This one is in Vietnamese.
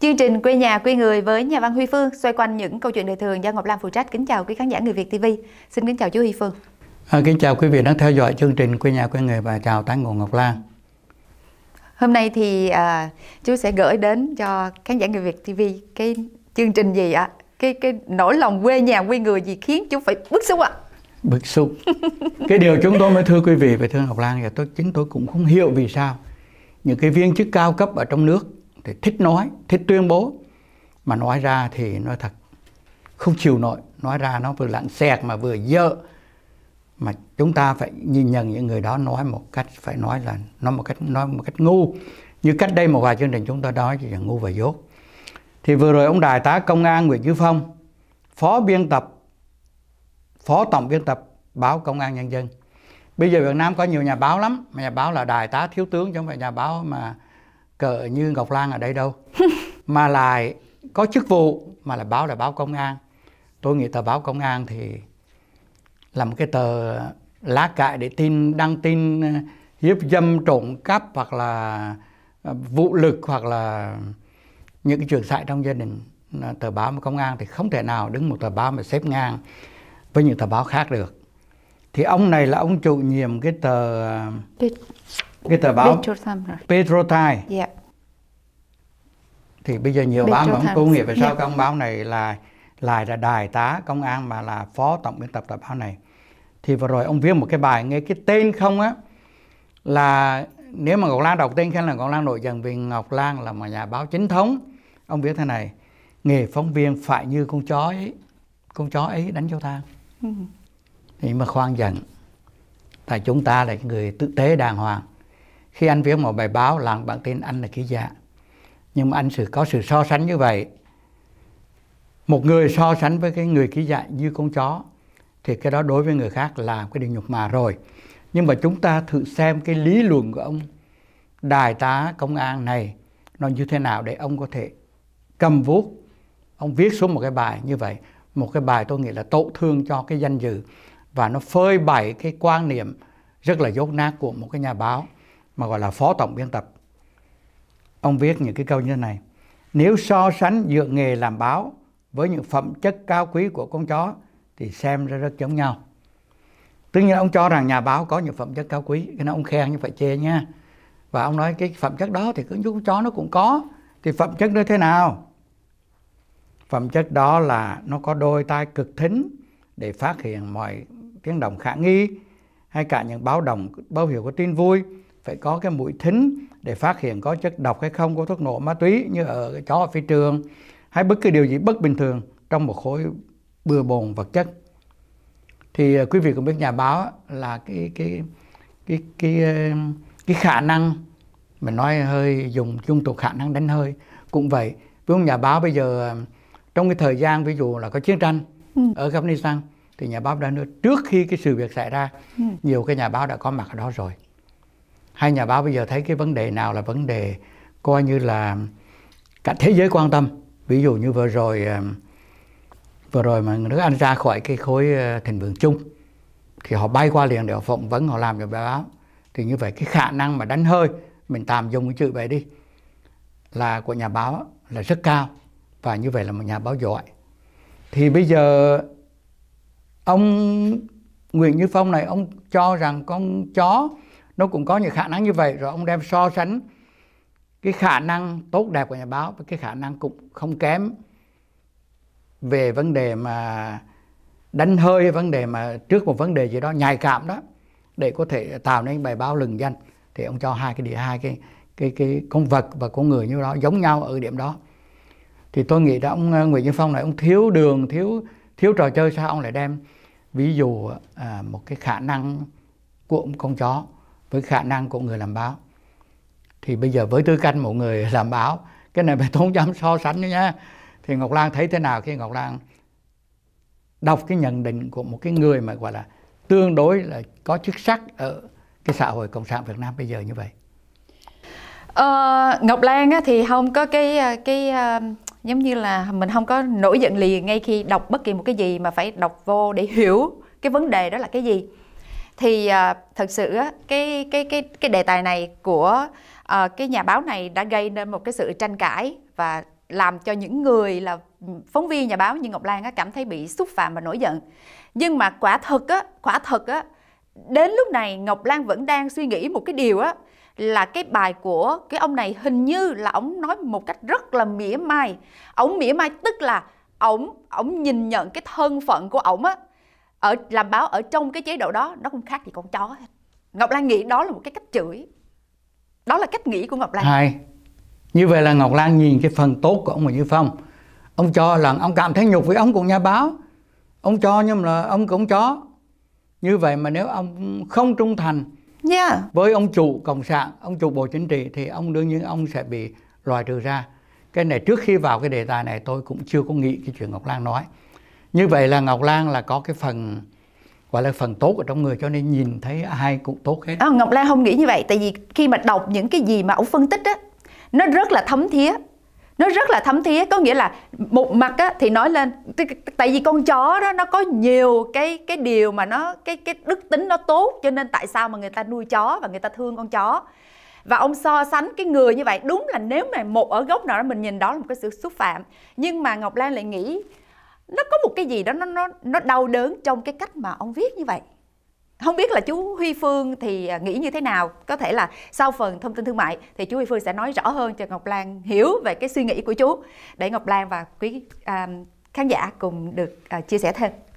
Chương trình Quê nhà quê người với nhà văn Huy Phương xoay quanh những câu chuyện đời thường do Ngọc Lam phụ trách. Kính chào quý khán giả Người Việt TV. Xin kính chào chú Huy Phương. À, kính chào quý vị đang theo dõi chương trình Quê nhà quê người và chào tán ngộ Ngọc Lan. Hôm nay thì à, chú sẽ gửi đến cho khán giả Người Việt TV cái chương trình gì ạ à? cái cái nỗi lòng quê nhà quê người gì khiến chú phải bức xúc ạ à? bức xúc cái điều chúng tôi mới thưa quý vị và thưa ngọc lan là tôi chính tôi cũng không hiểu vì sao những cái viên chức cao cấp ở trong nước thì thích nói thích tuyên bố mà nói ra thì nó thật không chịu nổi nói ra nó vừa lặn xẹt mà vừa dơ mà chúng ta phải nhìn nhận những người đó nói một cách phải nói là nói một cách nói một cách ngu như cách đây một vài chương trình chúng ta nói chỉ là ngu và dốt thì vừa rồi ông đại tá công an Nguyễn Như Phong phó biên tập phó tổng biên tập báo Công an Nhân dân bây giờ Việt Nam có nhiều nhà báo lắm mà nhà báo là đại tá thiếu tướng chứ không phải nhà báo mà cỡ như Ngọc Lan ở đây đâu mà lại có chức vụ mà là báo là báo công an tôi nghĩ tờ báo công an thì là một cái tờ lá cải để tin đăng tin ờ, hiếp dâm trộm cắp hoặc là ờ, vụ lực hoặc là những cái trường xảy trong gia đình à, tờ báo mà công an thì không thể nào đứng một tờ báo mà xếp ngang với những tờ báo khác được thì ông này là ông chủ nhiệm cái tờ cái tờ báo Petro yeah. Dạ. thì bây giờ nhiều báo mà ông cô nghĩ về sao yeah. Dạ. cái ông báo này là lại là đại tá công an mà là phó tổng biên tập tờ báo này thì vừa rồi ông viết một cái bài nghe cái tên không á là nếu mà Ngọc Lan đọc tên khen là Ngọc Lan nổi dần vì Ngọc Lan là một nhà báo chính thống ông viết thế này nghề phóng viên phải như con chó ấy con chó ấy đánh cho thang ừ. thì mà khoan dần tại chúng ta là người tự tế đàng hoàng khi anh viết một bài báo làm bản tin anh là ký giả nhưng mà anh sự có sự so sánh như vậy một người so sánh với cái người ký giả như con chó thì cái đó đối với người khác là cái điều nhục mà rồi nhưng mà chúng ta thử xem cái lý luận của ông đại tá công an này nó như thế nào để ông có thể cầm vuốt ông viết xuống một cái bài như vậy một cái bài tôi nghĩ là tổn thương cho cái danh dự và nó phơi bày cái quan niệm rất là dốt nát của một cái nhà báo mà gọi là phó tổng biên tập ông viết những cái câu như này nếu so sánh giữa nghề làm báo với những phẩm chất cao quý của con chó thì xem ra rất giống nhau tất nhiên ông cho rằng nhà báo có những phẩm chất cao quý cái nó ông khen nhưng phải chê nha và ông nói cái phẩm chất đó thì cứ chú chó nó cũng có thì phẩm chất đó thế nào phẩm chất đó là nó có đôi tai cực thính để phát hiện mọi tiếng động khả nghi hay cả những báo động báo hiệu của tin vui phải có cái mũi thính để phát hiện có chất độc hay không có thuốc nổ ma túy như ở cái chó ở phi trường hay bất cứ điều gì bất bình thường trong một khối bừa bồn vật chất thì à, quý vị cũng biết nhà báo là cái cái cái cái cái, cái khả năng mình nói hơi dùng dung tục khả năng đánh hơi cũng vậy với ông nhà báo bây giờ trong cái thời gian ví dụ là có chiến tranh ừ. ở Afghanistan thì nhà báo đã nói trước khi cái sự việc xảy ra ừ. nhiều cái nhà báo đã có mặt ở đó rồi hai nhà báo bây giờ thấy cái vấn đề nào là vấn đề coi như là cả thế giới quan tâm ví dụ như vừa rồi ờ, vừa rồi mà nước Anh ra khỏi cái khối ờ, thịnh vượng chung thì họ bay qua liền để họ phỏng vấn họ làm cho báo thì như vậy cái khả năng mà đánh hơi mình tạm dùng cái chữ vậy đi là của nhà báo là rất cao và như vậy là một nhà báo giỏi thì bây giờ ông Nguyễn Như Phong này ông cho rằng con chó nó cũng có những khả năng như vậy rồi ông đem so sánh cái khả năng tốt đẹp của nhà báo với cái khả năng cũng không kém về vấn đề mà đánh hơi vấn đề mà trước một vấn đề gì đó nhạy cảm đó để có thể tạo nên bài báo lừng danh thì ông cho hai cái địa hai cái cái cái con vật và con người như đó giống nhau ở điểm đó thì tôi nghĩ đó ông ờ, Nguyễn Văn Phong này ông thiếu đường thiếu thiếu trò chơi sao ông lại đem ví dụ à, một cái khả năng của con chó với khả năng của người làm báo thì bây giờ với tư cách một người làm báo cái này phải tốn dám so sánh nữa nha thì Ngọc Lan thấy thế nào khi Ngọc Lan đọc cái nhận định của một cái người mà gọi là tương đối là có chức sắc ở cái xã hội cộng sản Việt Nam bây giờ như vậy à, Ngọc Lan á, thì không có cái ờ, cái ờ, giống như là mình không có nổi giận liền ngay khi đọc bất kỳ một cái gì mà phải đọc vô để hiểu cái vấn đề đó là cái gì thì thật sự á, cái cái cái cái đề tài này của cái nhà báo này đã gây nên một cái sự tranh cãi và làm cho những người là phóng viên nhà báo như Ngọc Lan á, cảm thấy bị xúc phạm và nổi giận nhưng mà quả thật á quả thật á đến lúc này Ngọc Lan vẫn đang suy nghĩ một cái điều á là cái bài của cái ông này hình như là ông nói một cách rất là mỉa mai ông mỉa mai tức là ông ông nhìn nhận cái thân phận của ông á ở làm báo ở trong cái chế độ đó nó không khác gì con chó hết Ngọc Lan nghĩ đó là một cái cách chửi đó là cách nghĩ của Ngọc Lan Hai. như vậy là Ngọc Lan nhìn cái phần tốt của ông Nguyễn Như Phong ông cho là ông cảm thấy nhục với ông của nhà báo ông cho nhưng mà ông cũng chó như vậy mà nếu ông không trung thành yeah. với ông chủ cộng sản ông chủ bộ chính trị thì ông đương nhiên ông sẽ bị loại trừ ra cái này trước khi vào cái đề tài này tôi cũng chưa có nghĩ cái chuyện ngọc lan nói như vậy là ngọc lan là có cái phần gọi là phần tốt ở trong người cho nên nhìn thấy ai cũng tốt hết à, ngọc lan không nghĩ như vậy tại vì khi mà đọc những cái gì mà ông phân tích á nó rất là thấm thía nó rất là thấm thía có nghĩa là một mặt á, thì nói lên tại vì con chó đó nó có nhiều cái cái điều mà nó cái cái đức tính nó tốt cho nên tại sao mà người ta nuôi chó và người ta thương con chó và ông so sánh cái người như vậy đúng là nếu mà một ở gốc nào đó mình nhìn đó là một cái sự xúc phạm nhưng mà ngọc lan lại nghĩ nó có một cái gì đó nó nó nó đau đớn trong cái cách mà ông viết như vậy không biết là chú Huy Phương thì à, nghĩ như thế nào có thể là sau phần thông tin thương mại thì chú Huy Phương sẽ nói rõ hơn cho Ngọc Lan hiểu về cái suy nghĩ của chú để Ngọc Lan và quý à, khán giả cùng được à, chia sẻ thêm